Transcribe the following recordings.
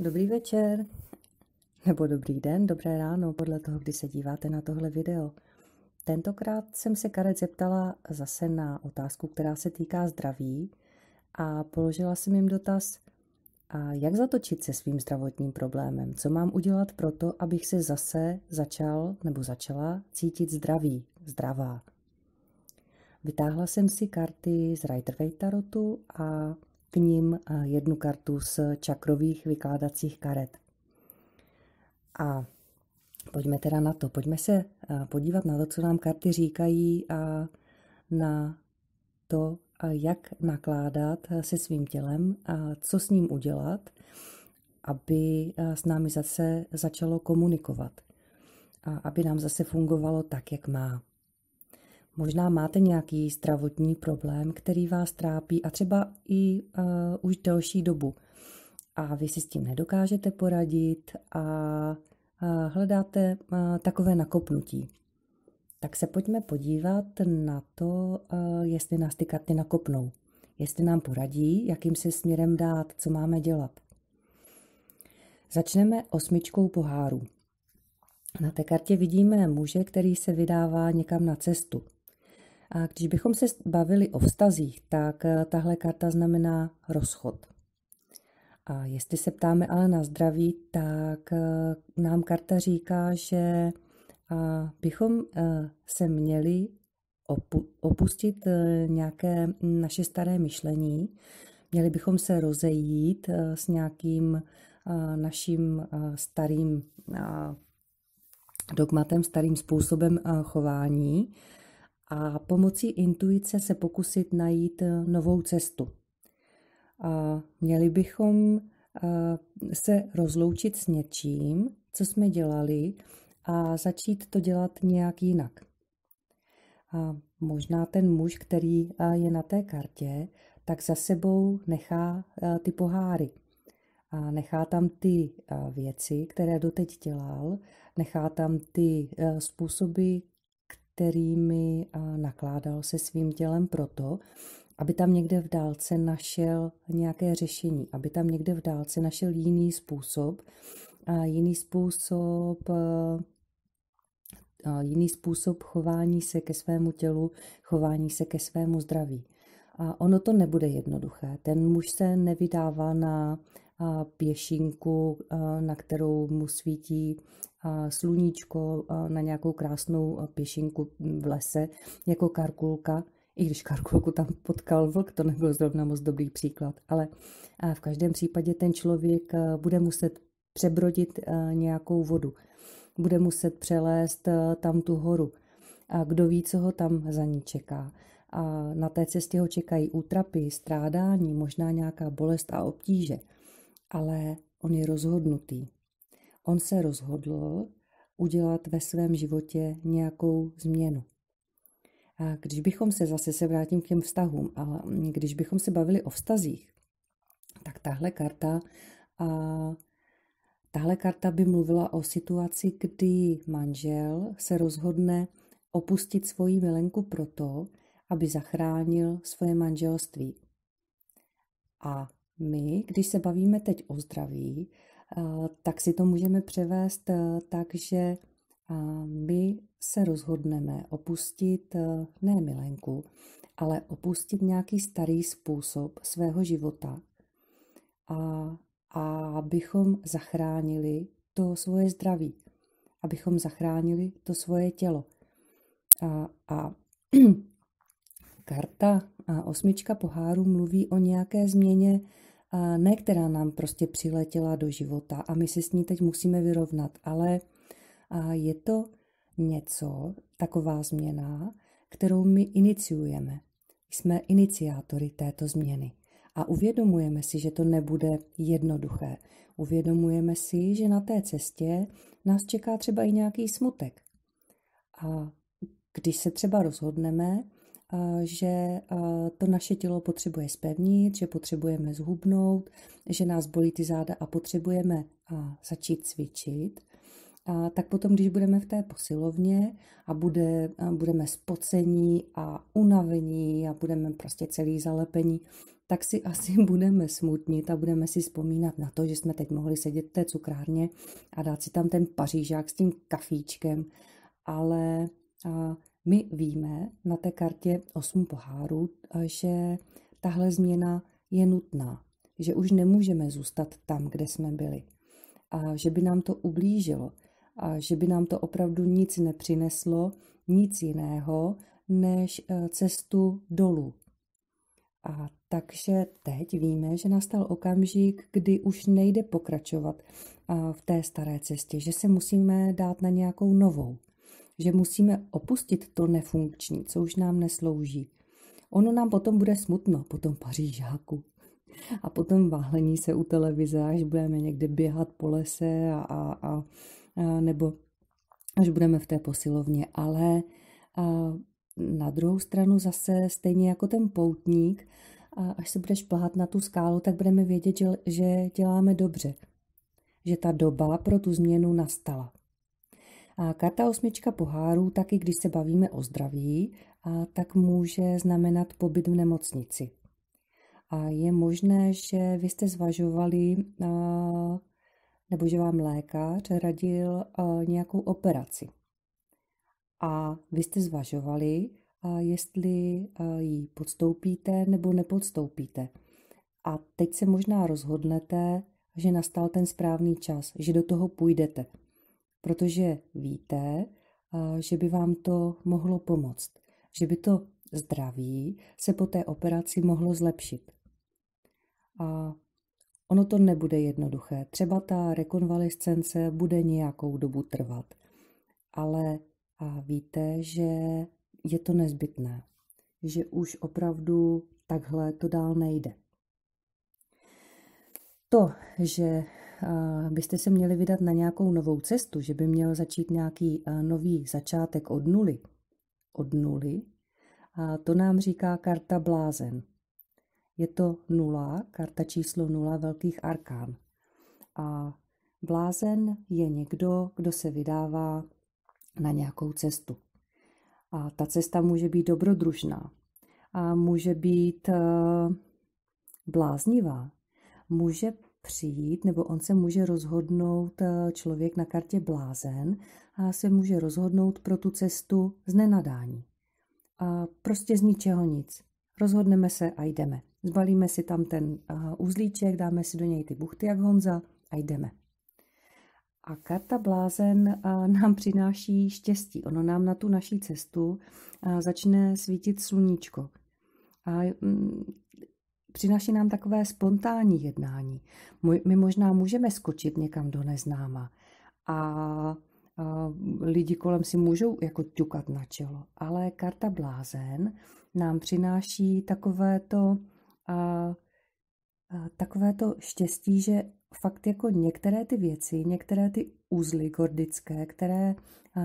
Dobrý večer, nebo dobrý den, dobré ráno, podle toho, kdy se díváte na tohle video. Tentokrát jsem se Karet zeptala zase na otázku, která se týká zdraví a položila jsem jim dotaz, a jak zatočit se svým zdravotním problémem? Co mám udělat pro to, abych se zase začal nebo začala cítit zdravý, zdravá? Vytáhla jsem si karty z Rider Waite Tarotu a k ním e, jednu kartu z čakrových vykládacích karet. A pojďme teda na to. Pojďme se e, podívat na to, co nám karty říkají a na to, jak nakládat se svým tělem a co s ním udělat, aby e, s námi zase začalo komunikovat a aby nám zase fungovalo tak, jak má. Možná máte nějaký zdravotní problém, který vás trápí a třeba i uh, už delší dobu. A vy si s tím nedokážete poradit a uh, hledáte uh, takové nakopnutí. Tak se pojďme podívat na to, uh, jestli nás ty karty nakopnou. Jestli nám poradí, jakým se směrem dát, co máme dělat. Začneme osmičkou poháru. Na té kartě vidíme muže, který se vydává někam na cestu. A když bychom se bavili o vztazích, tak eh, tahle karta znamená rozchod. A jestli se ptáme ale na zdraví, tak eh, nám karta říká, že bychom eh, se měli opustit nějaké naše staré myšlení, měli bychom se rozejít s nějakým naším starým dogmatem, starým způsobem chování a pomocí intuice se pokusit najít eh, novou cestu. A měli bychom eh, se rozloučit s něčím, co jsme dělali, a začít to dělat nějak jinak. A možná ten muž, který eh, je na té kartě, tak za sebou nechá ty poháry. A nechá tam ty věci, které doteď dělal, nechá tam ty způsoby, kterými nakládal se svým tělem proto, aby tam někde v dálce našel nějaké řešení, aby tam někde v dálce našel jiný způsob, a jiný způsob jiný způsob chování se ke svému tělu, chování se ke svému zdraví. A ono to nebude jednoduché. Ten muž se nevydává na pěšinku, na kterou mu svítí sluníčko na nějakou krásnou pěšinku v lese, jako karkulka, i když karkulku tam potkal vlk, to nebyl zrovna moc dobrý příklad, ale v každém případě ten člověk bude muset přebrodit nějakou vodu, bude muset přelézt tam tu horu. A kdo ví, co ho tam za ní čeká. A na té cestě ho čekají útrapy, strádání, možná nějaká bolest a obtíže. Ale on je rozhodnutý. On se rozhodl udělat ve svém životě nějakou změnu. A když bychom se, zase se vrátím k těm vztahům, ale když bychom se bavili o vztazích, tak tahle karta, a, tahle karta by mluvila o situaci, kdy manžel se rozhodne opustit svoji milenku proto, aby zachránil svoje manželství. A my, když se bavíme teď o zdraví, Eh, tak si to můžeme převést eh, tak, že eh, my se rozhodneme opustit ne milenku, ale opustit nějaký starý způsob svého života a, a abychom zachránili to svoje zdraví, abychom zachránili to svoje tělo. A, a karta a osmička poháru mluví o nějaké změně Eh, ne která nám prostě přiletěla do života a my se s ní teď musíme vyrovnat, ale eh, je to něco, taková změna, kterou my iniciujeme. Jsme iniciátory této změny a uvědomujeme si, že to nebude jednoduché. Uvědomujeme si, že na té cestě nás čeká třeba i nějaký smutek. A když se třeba rozhodneme, Eh, že eh, to naše tělo potřebuje spevnit, že potřebujeme zhubnout, že nás bolí ty záda a potřebujeme začít cvičit, a tak potom, když budeme v té posilovně a, bude, a eh, budeme spocení a unavení a budeme prostě celý zalepení, tak si asi budeme smutnit a budeme si vzpomínat na to, že jsme teď mohli sedět v té cukrárně a dát si tam ten pařížák s tím kafíčkem, ale a my víme na té kartě 8 pohárů, eh, že tahle změna je nutná, že už nemůžeme zůstat tam, kde jsme byli, a že by nám to ublížilo, a že by nám to opravdu nic nepřineslo, nic jiného, než eh, cestu dolů. A takže teď víme, že nastal okamžik, kdy už nejde pokračovat eh, v té staré cestě, že se musíme dát na nějakou novou že musíme opustit to nefunkční, co už nám neslouží. Ono nám potom bude smutno, potom žáku. A potom váhlení se u televize, až budeme někde běhat po lese a, a, a, a nebo až budeme v té posilovně. Ale a, na druhou stranu zase stejně jako ten poutník, a až se budeš plhat na tu skálu, tak budeme vědět, že, že děláme dobře. Že ta doba pro tu změnu nastala. A karta osmička pohárů, taky když se bavíme o zdraví, a tak může znamenat pobyt v nemocnici. A je možné, že vy jste zvažovali, a, nebo že vám lékař radil a, nějakou operaci. A vy jste zvažovali, a jestli a ji podstoupíte nebo nepodstoupíte. A teď se možná rozhodnete, že nastal ten správný čas, že do toho půjdete – protože víte, že by vám to mohlo pomoct, že by to zdraví se po té operaci mohlo zlepšit. A ono to nebude jednoduché. Třeba ta rekonvalescence bude nějakou dobu trvat, ale víte, že je to nezbytné, že už opravdu takhle to dál nejde. To, že Eh, byste se měli vydat na nějakou novou cestu, že by měl začít nějaký eh, nový začátek od nuly. Od nuly? A to nám říká karta blázen. Je to nula, karta číslo nula velkých arkán. A blázen je někdo, kdo se vydává na nějakou cestu. A ta cesta může být dobrodružná a může být eh, bláznivá, může přijít, nebo on se může rozhodnout, eh, člověk na kartě blázen, a se může rozhodnout pro tu cestu z nenadání. A prostě z ničeho nic. Rozhodneme se a jdeme. Zbalíme si tam ten eh, uzlíček, dáme si do něj ty buchty jak Honza a jdeme. A karta blázen eh, nám přináší štěstí. Ono nám na tu naší cestu začne svítit sluníčko. A mm, Přinaší nám takové spontánní jednání. My možná můžeme skočit někam do neznáma a lidi kolem si můžou jako ťukat na čelo, ale karta blázen nám přináší takové to takové to štěstí, že fakt jako některé ty věci, některé ty uzly gordické, které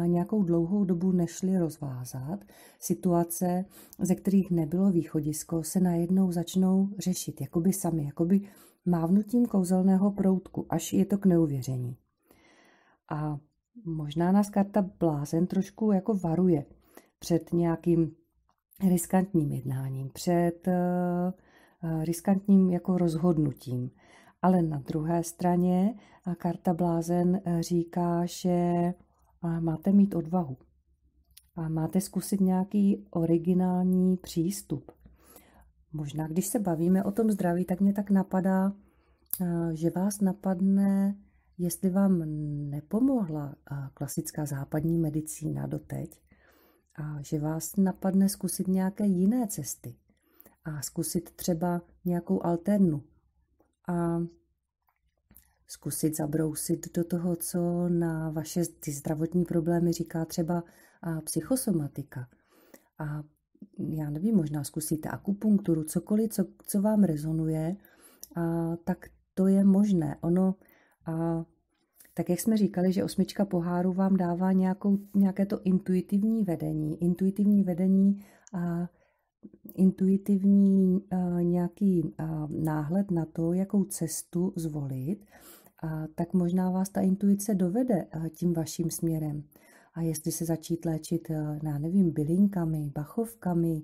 nějakou dlouhou dobu nešly rozvázat, situace, ze kterých nebylo východisko, se najednou začnou řešit, jakoby sami, jakoby mávnutím kouzelného proutku, až je to k neuvěření. A možná nás karta blázen trošku jako varuje před nějakým riskantním jednáním, před uh, Eh, riskantním jako rozhodnutím. Ale na druhé straně karta blázen eh, říká, že máte mít odvahu a máte zkusit nějaký originální přístup. Možná, když se bavíme o tom zdraví, tak mě tak napadá, eh, že vás napadne, jestli vám nepomohla klasická západní medicína doteď a že vás napadne zkusit nějaké jiné cesty a zkusit třeba nějakou alternu a zkusit zabrousit do toho, co na vaše ty zdravotní problémy říká třeba a psychosomatika. A já nevím, možná zkusíte akupunkturu, cokoliv, co, co vám rezonuje, a, tak to je možné. Ono, a, tak jak jsme říkali, že osmička poháru vám dává nějakou, nějaké to intuitivní vedení. Intuitivní vedení a, intuitivní eh, nějaký eh, náhled na to, jakou cestu zvolit, tak možná vás ta intuice dovede eh, tím vaším směrem. A jestli se začít léčit, já nevím, bylinkami, bachovkami,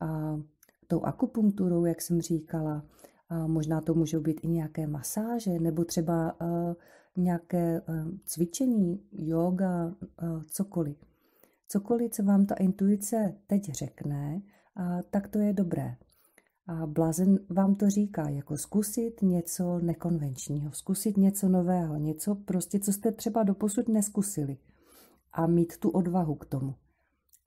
a tou akupunkturou, jak jsem říkala, a možná to můžou být i nějaké masáže, nebo třeba nějaké cvičení, yoga, cokoliv. Cokoliv, co vám ta intuice teď řekne, tak to je dobré. A blazen vám to říká, jako zkusit něco nekonvenčního, zkusit něco nového, něco prostě, co jste třeba doposud neskusili a mít tu odvahu k tomu.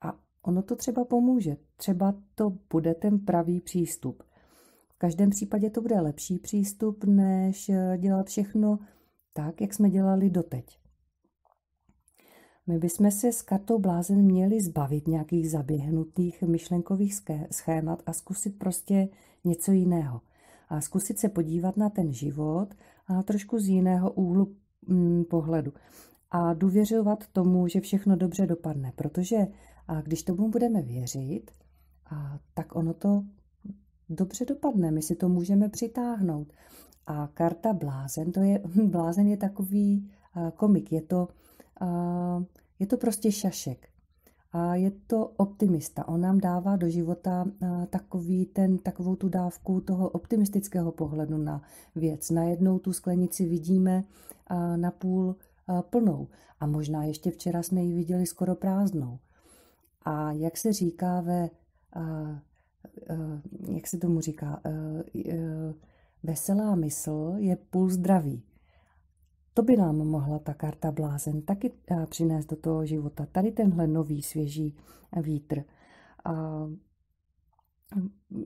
A ono to třeba pomůže, třeba to bude ten pravý přístup. V každém případě to bude lepší přístup, než dělat všechno tak, jak jsme dělali doteď. My bychom se s kartou blázen měli zbavit nějakých zaběhnutých myšlenkových schémat a zkusit prostě něco jiného. A zkusit se podívat na ten život a trošku z jiného úhlu mm, pohledu. A důvěřovat tomu, že všechno dobře dopadne, protože a když tomu budeme věřit, a tak ono to dobře dopadne, my si to můžeme přitáhnout. A karta blázen, to je, blázen je takový komik, je to a je to prostě šašek. A je to optimista. On nám dává do života takový ten, takovou tu dávku toho optimistického pohledu na věc. Najednou tu sklenici vidíme na půl plnou. A možná ještě včera jsme ji viděli skoro prázdnou. A jak se říká ve, jak se tomu říká, veselá mysl je půl zdraví. To by nám mohla ta karta blázen taky přinést do toho života. Tady tenhle nový svěží vítr. A mm,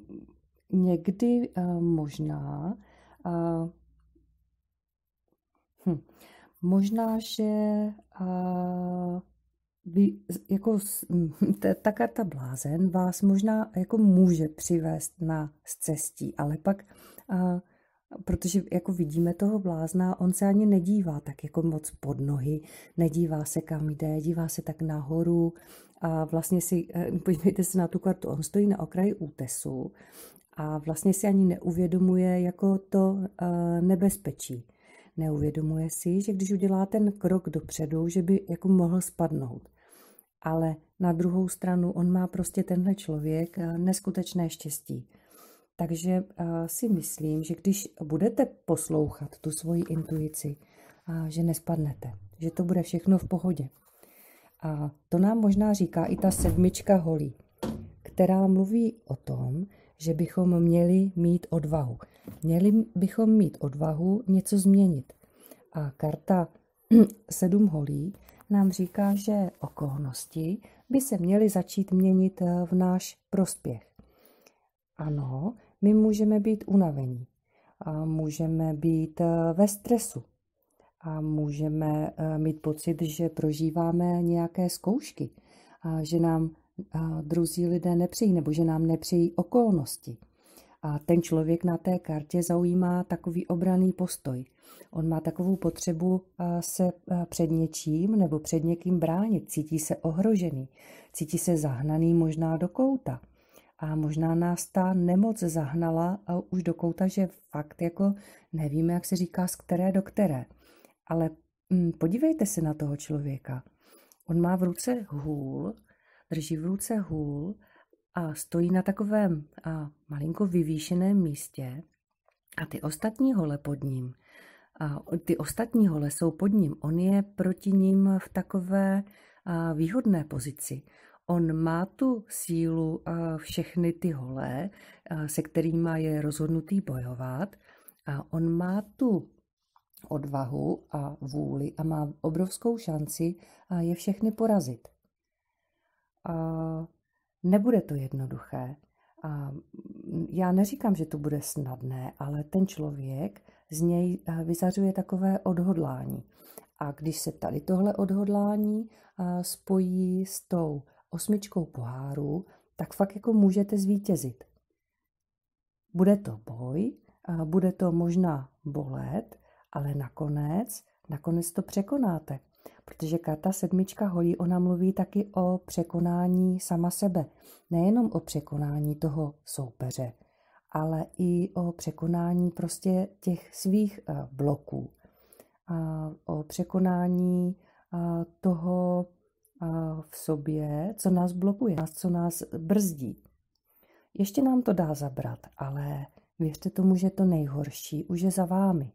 někdy možná, a, hm, možná, že a, vy, jako, hm, ta karta blázen vás možná jako může přivést na cestí, ale pak a, protože jako vidíme toho blázna, on se ani nedívá tak jako moc pod nohy, nedívá se kam jde, dívá se tak nahoru a vlastně si, eh, podívejte se na tu kartu, on stojí na okraji útesu a vlastně si ani neuvědomuje jako to eh, nebezpečí. Neuvědomuje si, že když udělá ten krok dopředu, že by jako mohl spadnout. Ale na druhou stranu on má prostě tenhle člověk eh, neskutečné štěstí takže eh, si myslím, že když budete poslouchat tu svoji intuici, eh, že nespadnete, že to bude všechno v pohodě. A to nám možná říká i ta sedmička holí, která mluví o tom, že bychom měli mít odvahu. Měli bychom mít odvahu něco změnit. A karta sedm holí nám říká, že okolnosti by se měly začít měnit eh, v náš prospěch. Ano, my můžeme být unavení, a můžeme být eh, ve stresu a můžeme eh, mít pocit, že prožíváme nějaké zkoušky, a že nám eh, druzí lidé nepřijí nebo že nám nepřijí okolnosti. A ten člověk na té kartě zaujímá takový obraný postoj. On má takovou potřebu se před něčím nebo před někým bránit. Cítí se ohrožený, cítí se zahnaný možná do kouta a možná nás ta nemoc zahnala a už do kouta, že fakt jako nevíme, jak se říká, z které do které. Ale mm, podívejte se na toho člověka. On má v ruce hůl, drží v ruce hůl a stojí na takovém a malinko vyvýšeném místě a ty ostatní hole pod ním. A ty ostatní hole jsou pod ním. On je proti ním v takové a výhodné pozici on má tu sílu a eh, všechny ty holé, eh, se kterými je rozhodnutý bojovat. A on má tu odvahu a vůli a má obrovskou šanci a eh, je všechny porazit. A nebude to jednoduché. A já neříkám, že to bude snadné, ale ten člověk z něj vyzařuje takové odhodlání. A když se tady tohle odhodlání spojí s tou osmičkou pohárů, tak fakt jako můžete zvítězit. Bude to boj, bude to možná bolet, ale nakonec, nakonec to překonáte. Protože karta sedmička holí, ona mluví taky o překonání sama sebe. Nejenom o překonání toho soupeře, ale i o překonání prostě těch svých eh, bloků. A o překonání toho v sobě, co nás blokuje, co nás brzdí. Ještě nám to dá zabrat, ale věřte tomu, že to nejhorší už je za vámi.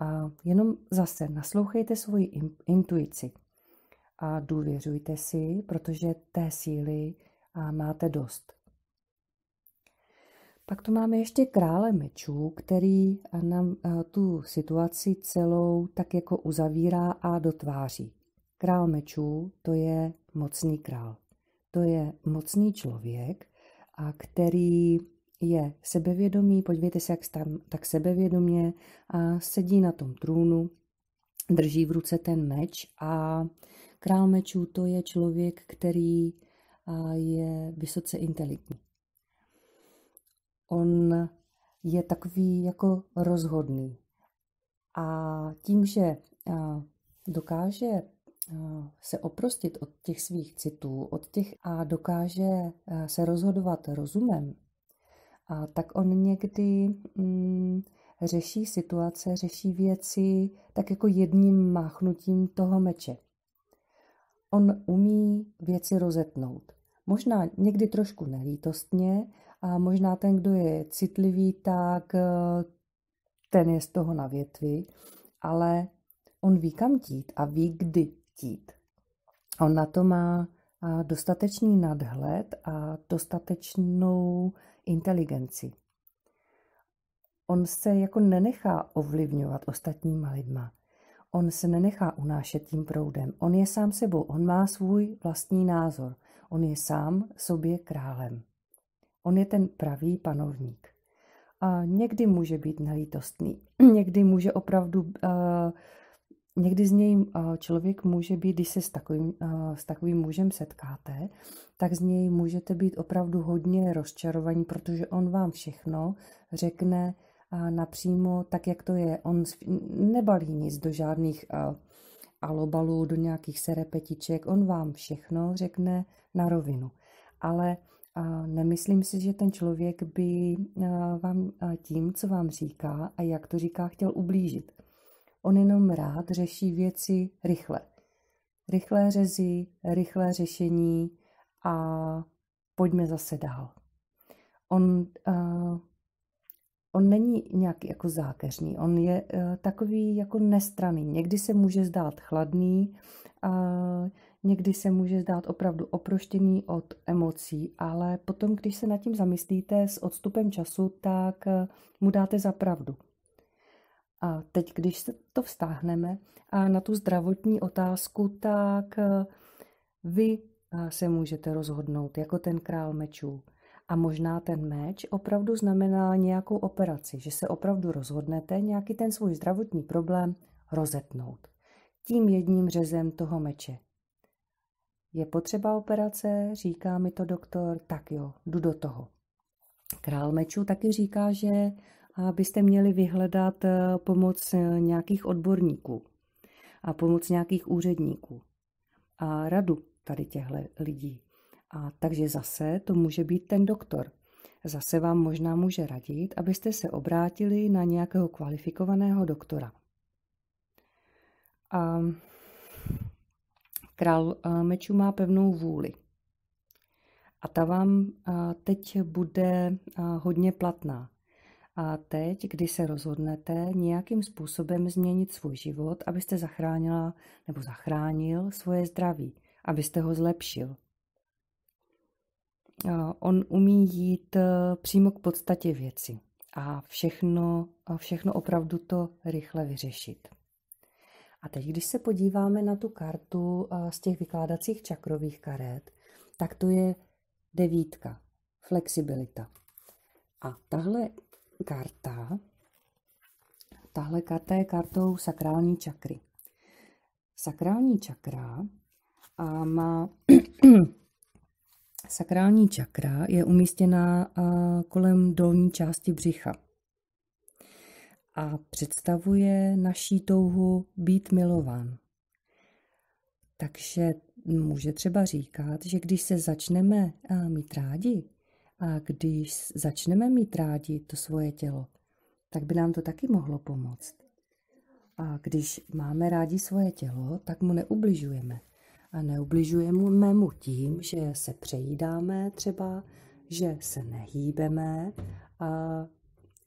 A jenom zase naslouchejte svoji intuici a důvěřujte si, protože té síly máte dost. Pak tu máme ještě krále mečů, který nám tu situaci celou tak jako uzavírá a dotváří. Král mečů to je mocný král. To je mocný člověk, a který je sebevědomý, podívejte se, jak tam, tak sebevědomě a sedí na tom trůnu, drží v ruce ten meč a král mečů to je člověk, který je vysoce inteligentní. On je takový jako rozhodný a tím, že dokáže Eh, se oprostit od těch svých citů, od těch a dokáže eh, se rozhodovat rozumem, a tak on někdy mm, řeší situace, řeší věci tak jako jedním máchnutím toho meče. On umí věci rozetnout. Možná někdy trošku nelítostně a možná ten, kdo je citlivý, tak eh, ten je z toho na větvi, ale on ví kam tít a ví kdy chtít. On na to má dostatečný nadhled a dostatečnou inteligenci. On se jako nenechá ovlivňovat ostatníma lidma. On se nenechá unášet tím proudem. On je sám sebou, on má svůj vlastní názor. On je sám sobě králem. On je ten pravý panovník. A někdy může být nelítostný, někdy může opravdu uh, někdy z něj eh, člověk může být, když se s takovým, eh, s takovým mužem setkáte, tak z něj můžete být opravdu hodně rozčarovaní, protože on vám všechno řekne eh, napřímo tak, jak to je. On nebalí nic do žádných alobalů, do nějakých serepetiček, on vám všechno řekne na rovinu. Ale a nemyslím si, že ten člověk by vám tím, co vám říká a jak to říká, chtěl ublížit. On jenom rád řeší věci rychle. Rychlé řezy, rychlé řešení a pojďme zase dál. On, uh, on není nějaký jako zákeřný, on je uh, takový jako nestraný. Někdy se může zdát chladný, uh, někdy se může zdát opravdu oproštěný od emocí, ale potom, když se nad tím zamyslíte s odstupem času, tak eh, mu dáte za pravdu. A teď, když se to vztáhneme a na tu zdravotní otázku, tak eh, vy eh, se můžete rozhodnout jako ten král mečů. A možná ten meč opravdu znamená nějakou operaci, že se opravdu rozhodnete nějaký ten svůj zdravotní problém rozetnout. Tím jedním řezem toho meče. Je potřeba operace, říká mi to doktor, tak jo, jdu do toho. Král mečů taky říká, že abyste měli vyhledat eh, pomoc eh, nějakých odborníků a pomoc nějakých úředníků a radu tady těchto lidí. A takže zase to může být ten doktor. Zase vám možná může radit, abyste se obrátili na nějakého kvalifikovaného doktora. A král eh, mečů má pevnou vůli. A ta vám teď bude hodně platná. A teď, kdy se rozhodnete nějakým způsobem změnit svůj život, abyste zachránila nebo zachránil svoje zdraví, abyste ho zlepšil. On umí jít eh, přímo k podstatě věci a všechno, všechno opravdu to rychle vyřešit. A teď, když se podíváme na tu kartu eh, z těch vykládacích čakrových karet, tak to je devítka, flexibilita. A tahle karta. Tahle karta je kartou sakrální čakry. Sakrální čakra a má sakrální čakra je umístěná kolem dolní části břicha a představuje naší touhu být milován. Takže může třeba říkat, že když se začneme mít rádi, a když začneme mít rádi to svoje tělo, tak by nám to taky mohlo pomoct. A když máme rádi svoje tělo, tak mu neubližujeme. A neubližujeme mu tím, že se přejídáme třeba, že se nehýbeme. A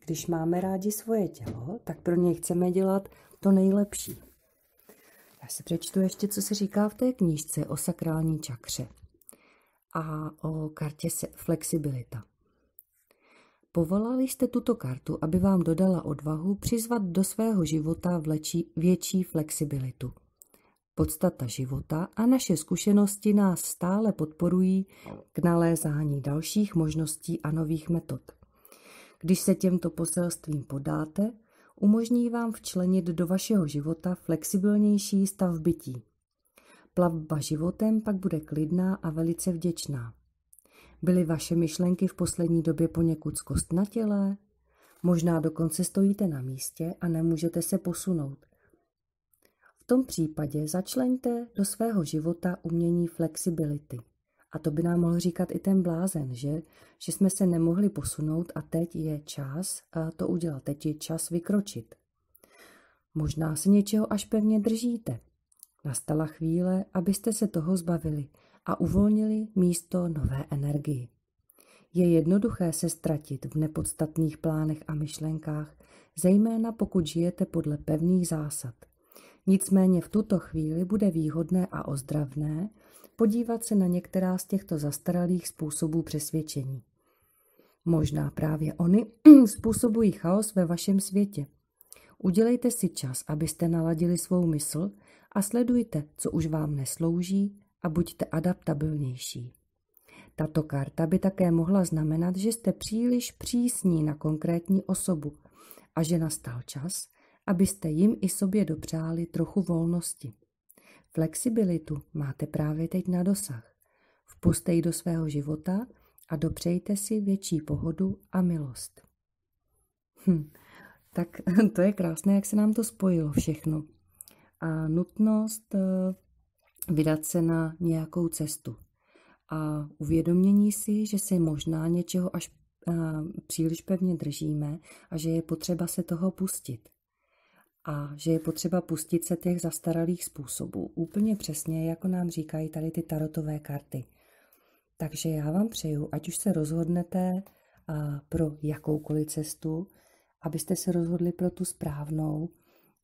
když máme rádi svoje tělo, tak pro něj chceme dělat to nejlepší. Já si přečtu ještě, co se říká v té knížce o sakrální čakře a o kartě flexibilita. Povolali jste tuto kartu, aby vám dodala odvahu přizvat do svého života vlečí, větší flexibilitu. Podstata života a naše zkušenosti nás stále podporují k nalézání dalších možností a nových metod. Když se těmto poselstvím podáte, umožní vám včlenit do vašeho života flexibilnější stav bytí – Plavba životem pak bude klidná a velice vděčná. Byly vaše myšlenky v poslední době poněkud zkostnatělé? Možná dokonce stojíte na místě a nemůžete se posunout. V tom případě začleňte do svého života umění flexibility. A to by nám mohl říkat i ten blázen, že? Že jsme se nemohli posunout a teď je čas to udělat, teď je čas vykročit. Možná se něčeho až pevně držíte, Nastala chvíle, abyste se toho zbavili a uvolnili místo nové energii. Je jednoduché se ztratit v nepodstatných plánech a myšlenkách, zejména pokud žijete podle pevných zásad. Nicméně v tuto chvíli bude výhodné a ozdravné podívat se na některá z těchto zastaralých způsobů přesvědčení. Možná právě oni způsobují chaos ve vašem světě. Udělejte si čas, abyste naladili svou mysl a sledujte, co už vám neslouží a buďte adaptabilnější. Tato karta by také mohla znamenat, že jste příliš přísní na konkrétní osobu a že nastal čas, abyste jim i sobě dopřáli trochu volnosti. Flexibilitu máte právě teď na dosah. Vpuste ji do svého života a dopřejte si větší pohodu a milost. Hm, tak to je krásné, jak se nám to spojilo všechno a nutnost eh, vydat se na nějakou cestu. A uvědomění si, že se možná něčeho až eh, příliš pevně držíme a že je potřeba se toho pustit. A že je potřeba pustit se těch zastaralých způsobů, úplně přesně, jako nám říkají tady ty tarotové karty. Takže já vám přeju, ať už se rozhodnete eh, pro jakoukoliv cestu, abyste se rozhodli pro tu správnou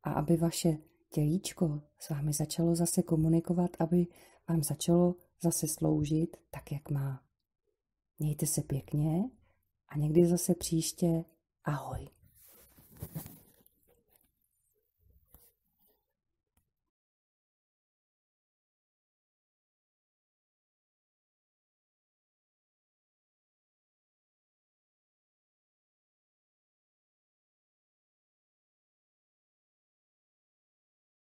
a aby vaše tělíčko s vámi začalo zase komunikovat, aby vám začalo zase sloužit tak, jak má. Mějte se pěkně a někdy zase příště. Ahoj.